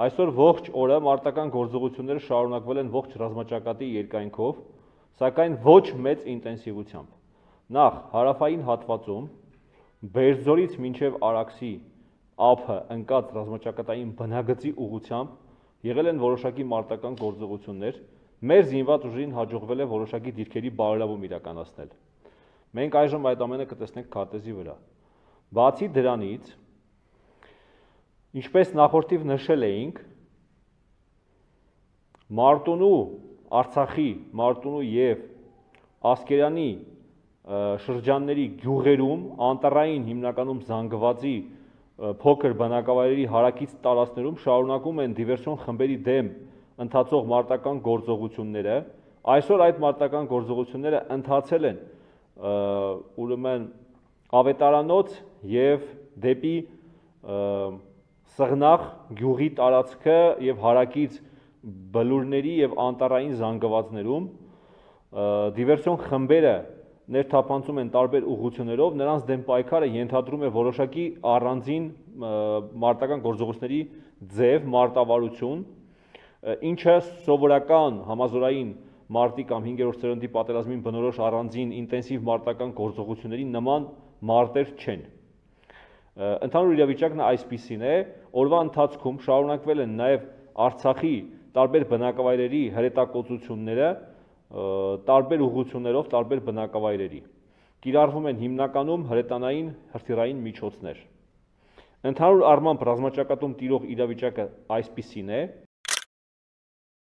Այսօր ողջ օրը մարտական գործողությունները շարունակվել են ողջ ռազմաճակատի երկայնքով, սակայն ոչ մեծ ինտենսիվությամբ։ Նախ հարավային հատվածում Բերձորից մինչև Արաքսի ափը ընկած ռազմաճակատային բնագծի ուղությամբ եղել են որոշակի մարտական գործողություններ։ Մեր զինված ուժին հաջողվել է որոշակի դիրքերի բարելավում իրականացնել։ Մենք այժմ այդ ամենը կտեսնենք քարտեզի վրա։ Բացի դրանից, Ինչպես նախորդիվ նշել էինք, Մարտունու Արցախի, Մարտունու եւ Ասկերյանի շրջանների գյուղերում անտարային հիմնականում զանգվածի փոքր բանակավայրերի հարակից տարածներում շարունակում են դիվերսիոն խմբերի դեմ ընթացող մարտական գործողությունները։ Այսօր այդ մարտական գործողությունները ընթացել են ուրեմն ավետարանոց եւ դեպի և, Սղնախ գյուղի տարածքը եւ հարակից բլուրների եւ անտարային զանգվածներում դիվերսիոն խմբերը ներթափանցում են տարբեր ուղություններով, նրանց դեմ պայքարը ենթադրում է որոշակի առանձին մարտական գործողությունների ձև, մարտավարություն, ինչը սովորական համազորային մարտի կամ 5-րդ սերնդի պատերազմին բնորոշ առանձին ինտենսիվ մարտական գործողությունների նման մարտեր չեն։ Ընդհանուր իրավիճակն այսպիսին է, օրվա ընթացքում շարունակվել են նաև Արցախի տարբեր բնակավայրերի հրետակոծությունները տարբեր ուղություններով տարբեր բնակավայրերի։ Կիրառվում են հիմնականում հրետանային հրթիռային միջոցներ։ Ընդհանուր առմամբ ռազմաճակատում տիրող իրավիճակը այսպիսին է,